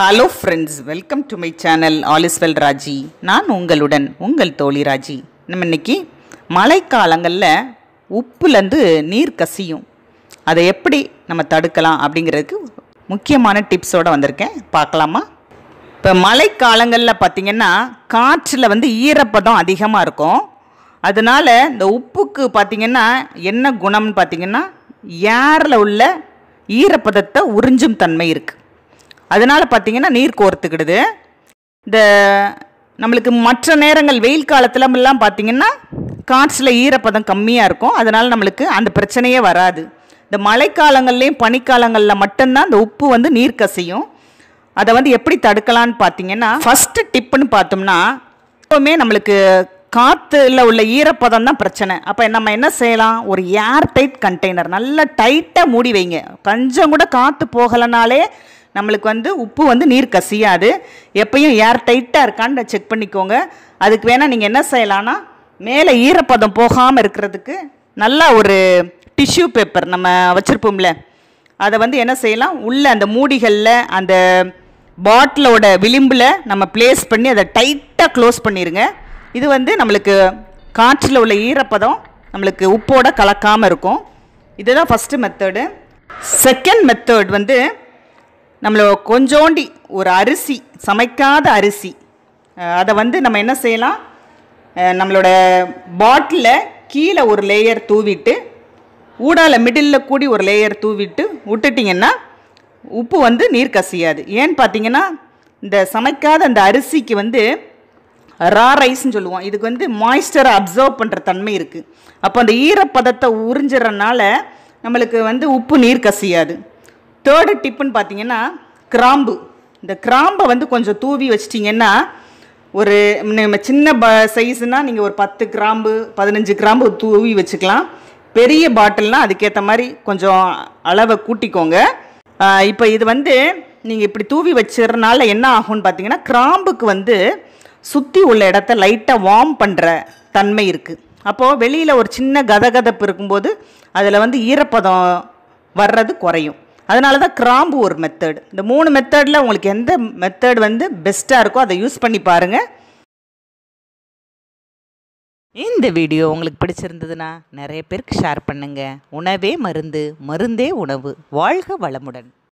hello friends welcome to my channel all is well Raji நான் உங்களுடன் உங்கள் தோழி ராஜி நம்ம இன்னைக்கு மழைக்காலங்களில் உப்புலேருந்து நீர் கசியும் அதை எப்படி நம்ம தடுக்கலாம் அப்படிங்கிறதுக்கு முக்கியமான டிப்ஸோடு வந்திருக்கேன் பார்க்கலாமா இப்போ மழைக்காலங்களில் பார்த்திங்கன்னா காற்றில் வந்து ஈரப்பதம் அதிகமாக இருக்கும் அதனால் இந்த உப்புக்கு பார்த்திங்கன்னா என்ன குணம்னு பார்த்திங்கன்னா ஏரில் உள்ள ஈரப்பதத்தை உறிஞ்சும் தன்மை இருக்குது அதனால் பார்த்திங்கன்னா நீர் கோர்த்துக்கிடுது இந்த நம்மளுக்கு மற்ற நேரங்கள் வெயில் காலத்திலமெல்லாம் பார்த்திங்கன்னா காற்றில் ஈரப்பதம் கம்மியாக இருக்கும் அதனால் நம்மளுக்கு அந்த பிரச்சனையே வராது இந்த மழைக்காலங்கள்லேயும் பனிக்காலங்களில் மட்டும்தான் இந்த உப்பு வந்து நீர் கசியும் அதை வந்து எப்படி தடுக்கலான்னு பார்த்தீங்கன்னா ஃபஸ்ட்டு டிப்புன்னு பார்த்தோம்னா எப்போவுமே நம்மளுக்கு காற்றுல உள்ள ஈரப்பதம் தான் பிரச்சனை அப்போ நம்ம என்ன செய்யலாம் ஒரு ஏர் டைட் கண்டெய்னர் நல்லா டைட்டாக மூடி வைங்க கொஞ்சம் கூட காற்று போகலைனாலே நம்மளுக்கு வந்து உப்பு வந்து நீர் கசியாது எப்பயும் ஏர் டைட்டாக இருக்கான்னு செக் பண்ணிக்கோங்க அதுக்கு வேணால் நீங்கள் என்ன செய்யலான்னா மேலே ஈரப்பதம் போகாமல் இருக்கிறதுக்கு நல்லா ஒரு டிஷ்யூ பேப்பர் நம்ம வச்சுருப்போம்ல அதை வந்து என்ன செய்யலாம் உள்ளே அந்த மூடிகளில் அந்த பாட்டிலோட விளிம்பில் நம்ம ப்ளேஸ் பண்ணி அதை டைட்டாக க்ளோஸ் பண்ணிடுங்க இது வந்து நம்மளுக்கு காற்றில் உள்ள ஈரப்பதம் நம்மளுக்கு உப்போட கலக்காமல் இருக்கும் இதுதான் ஃபஸ்ட்டு மெத்தடு செகண்ட் மெத்தேட் வந்து நம்மளை கொஞ்சோண்டி ஒரு அரிசி சமைக்காத அரிசி அதை வந்து நம்ம என்ன செய்யலாம் நம்மளோட பாட்டிலில் கீழே ஒரு லேயர் தூவிட்டு ஊடால மிடிலில் கூடி ஒரு லேயர் தூவிட்டு விட்டுட்டிங்கன்னா உப்பு வந்து நீர் கசியாது ஏன்னு பார்த்தீங்கன்னா இந்த சமைக்காத அந்த அரிசிக்கு வந்து ரா ரைஸ்ன்னு சொல்லுவோம் இதுக்கு வந்து மாய்ஸ்டரை அப்சர்வ் பண்ணுற தன்மை இருக்குது அப்போ அந்த ஈரப்பதத்தை உறிஞ்சிறனால நம்மளுக்கு வந்து உப்பு நீர் கசியாது தேர்டு டிப்புன்னு பார்த்தீங்கன்னா கிராம்பு இந்த கிராம்பை வந்து கொஞ்சம் தூவி வச்சிட்டிங்கன்னா ஒரு நம்ம சின்ன ப சைஸ்னால் நீங்கள் ஒரு பத்து கிராம்பு பதினஞ்சு கிராம்பு தூவி வச்சுக்கலாம் பெரிய பாட்டில்னால் அதுக்கேற்ற மாதிரி கொஞ்சம் அளவை கூட்டிக்கோங்க இப்போ இது வந்து நீங்கள் இப்படி தூவி வச்சுறதுனால என்ன ஆகும்னு பார்த்தீங்கன்னா கிராம்புக்கு வந்து சுற்றி உள்ள இடத்த லைட்டாக வார்ம் பண்ணுற தன்மை இருக்குது அப்போது வெளியில் ஒரு சின்ன கதகதப்பு இருக்கும்போது அதில் வந்து ஈரப்பதம் வர்றது குறையும் அதனால தான் கிராம்பு ஒரு மெத்தட் இந்த மூணு மெத்தடில் உங்களுக்கு எந்த மெத்தட் வந்து பெஸ்ட்டாக இருக்கோ அதை யூஸ் பண்ணி பாருங்கள் இந்த வீடியோ உங்களுக்கு பிடிச்சிருந்ததுன்னா நிறைய பேருக்கு ஷேர் பண்ணுங்கள் உணவே மருந்து மருந்தே உணவு வாழ்க வளமுடன்